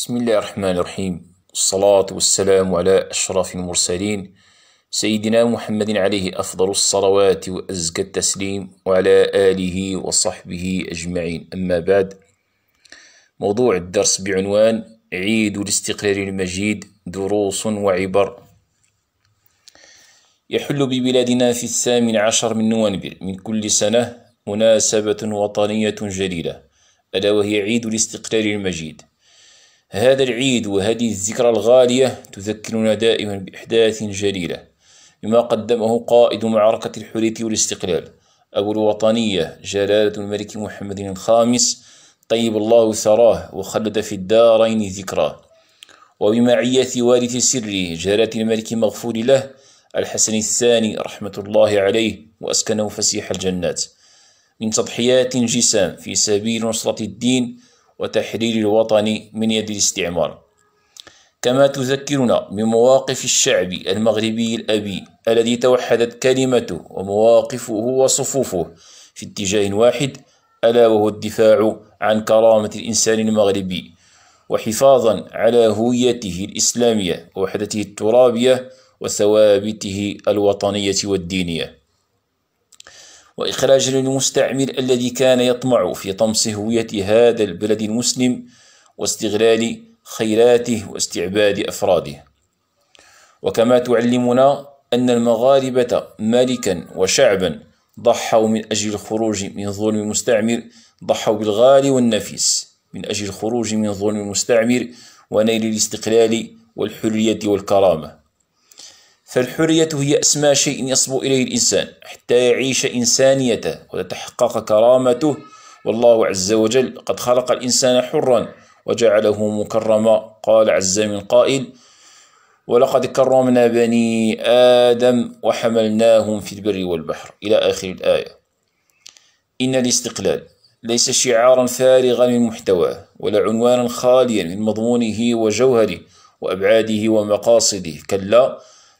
بسم الله الرحمن الرحيم الصلاة والسلام على أشرف المرسلين سيدنا محمد عليه أفضل الصلوات وأزكى التسليم وعلى آله وصحبه أجمعين أما بعد موضوع الدرس بعنوان عيد الاستقرار المجيد دروس وعبر يحل ببلادنا في الثامن عشر من نوفمبر من كل سنة مناسبة وطنية جليلة ألا وهي عيد الاستقلال المجيد هذا العيد وهذه الذكرى الغالية تذكرنا دائما بأحداث جليلة بما قدمه قائد معركة الحرية والاستقلال أبو الوطنية جلالة الملك محمد الخامس طيب الله ثراه وخلد في الدارين ذكراه وبمعية وارث سره جلالة الملك مغفور له الحسن الثاني رحمة الله عليه وأسكنه فسيح الجنات من تضحيات جسام في سبيل نصرة الدين وتحرير الوطن من يد الاستعمار كما تذكرنا من مواقف الشعب المغربي الأبي الذي توحدت كلمته ومواقفه وصفوفه في اتجاه واحد ألا وهو الدفاع عن كرامة الإنسان المغربي وحفاظا على هويته الإسلامية ووحدته الترابية وثوابته الوطنية والدينية وإخراج للمستعمر الذي كان يطمع في طمس هوية هذا البلد المسلم واستغلال خيراته واستعباد أفراده وكما تعلمنا أن المغاربة ملكا وشعبا ضحوا من أجل الخروج من ظلم المستعمر ضحوا بالغالي والنفيس من أجل الخروج من ظلم المستعمر ونيل الاستقلال والحرية والكرامة فالحرية هي أسمى شيء يصبو إليه الإنسان حتى يعيش إنسانيته وتتحقق كرامته والله عز وجل قد خلق الإنسان حرا وجعله مكرما قال عز من قائل ولقد كرمنا بني آدم وحملناهم في البر والبحر إلى آخر الآية إن الاستقلال ليس شعارا فارغا من محتواه ولا عنوانا خاليا من مضمونه وجوهره وأبعاده ومقاصده كلا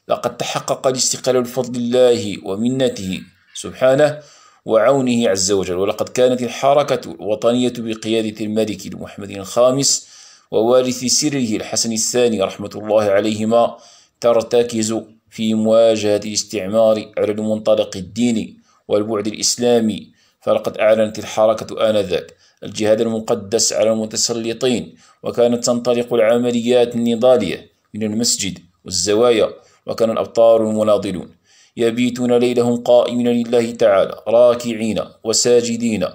لقد تحقق الاستقلال بفضل الله ومنته سبحانه وعونه عز وجل ولقد كانت الحركة الوطنية بقيادة الملك محمد الخامس ووارث سره الحسن الثاني رحمة الله عليهما ترتكز في مواجهة الاستعمار على المنطلق الديني والبعد الإسلامي فلقد أعلنت الحركة آنذاك الجهاد المقدس على المتسلطين وكانت تنطلق العمليات النضالية من المسجد والزوايا وكان الأبطار المناضلون يبيتون ليلهم قائمين لله تعالى راكعين وساجدين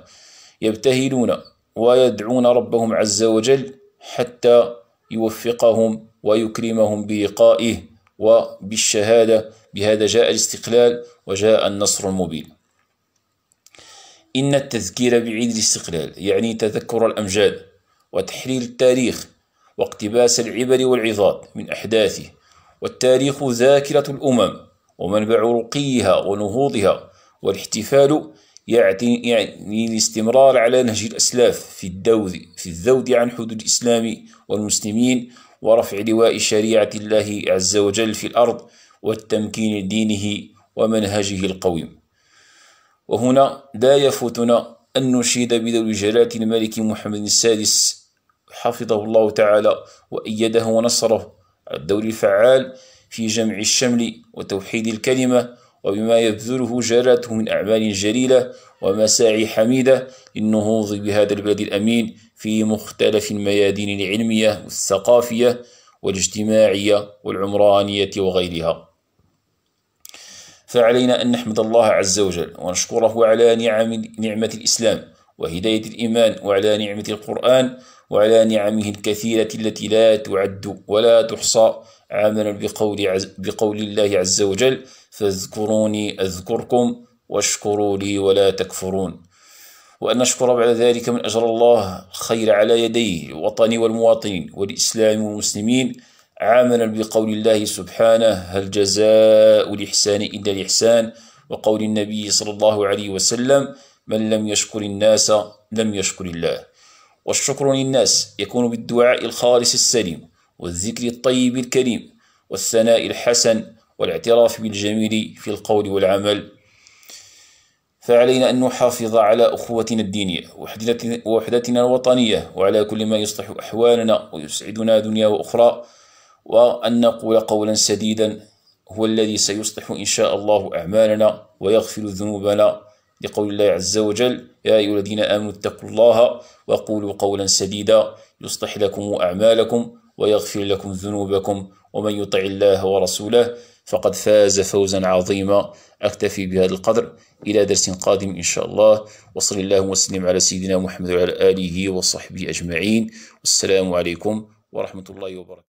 يبتهلون ويدعون ربهم عز وجل حتى يوفقهم ويكرمهم بلقائه وبالشهادة بهذا جاء الاستقلال وجاء النصر المبين إن التذكير بعيد الاستقلال يعني تذكر الأمجاد وتحليل التاريخ واقتباس العبر والعظات من أحداثه والتاريخ ذاكرة الأمم ومنبع رقيها ونهوضها والاحتفال يعني الاستمرار على نهج الأسلاف في الذود في الذود عن حدود الإسلام والمسلمين ورفع لواء شريعة الله عز وجل في الأرض والتمكين دينه ومنهجه القويم وهنا لا يفوتنا أن نشيد بذوي جلالة الملك محمد السادس حفظه الله تعالى وأيده ونصره الدور الفعال في جمع الشمل وتوحيد الكلمة وبما يبذله جارته من أعمال جليلة ومساعي حميدة للنهوض بهذا البلد الأمين في مختلف الميادين العلمية والثقافية والاجتماعية والعمرانية وغيرها فعلينا أن نحمد الله عز وجل ونشكره على نعم نعمة الإسلام وهداية الإيمان وعلى نعمة القرآن وعلى نعمه الكثيرة التي لا تعد ولا تحصى عملا بقول, عز بقول الله عز وجل فاذكروني أذكركم واشكروا لي ولا تكفرون وأن نشكر بعد ذلك من أجر الله خير على يديه الوطن والمواطنين والإسلام والمسلمين عاملا بقول الله سبحانه هل جزاء الإحسان إلا الإحسان وقول النبي صلى الله عليه وسلم من لم يشكر الناس لم يشكر الله والشكر للناس يكون بالدعاء الخالص السليم والذكر الطيب الكريم والثناء الحسن والاعتراف بالجميل في القول والعمل فعلينا أن نحافظ على أخوتنا الدينية ووحدتنا الوطنية وعلى كل ما يصلح أحوالنا ويسعدنا دنيا وأخرى وأن نقول قولا سديدا هو الذي سيصلح إن شاء الله أعمالنا ويغفر ذنوبنا لقول الله عز وجل يا أيها الذين آمنوا اتقوا الله وقولوا قولا سديدا يصلح لكم أعمالكم ويغفر لكم ذنوبكم ومن يطع الله ورسوله فقد فاز فوزا عظيما أكتفي بهذا القدر إلى درس قادم إن شاء الله وصل الله وسلم على سيدنا محمد وعلى آله وصحبه أجمعين والسلام عليكم ورحمة الله وبركاته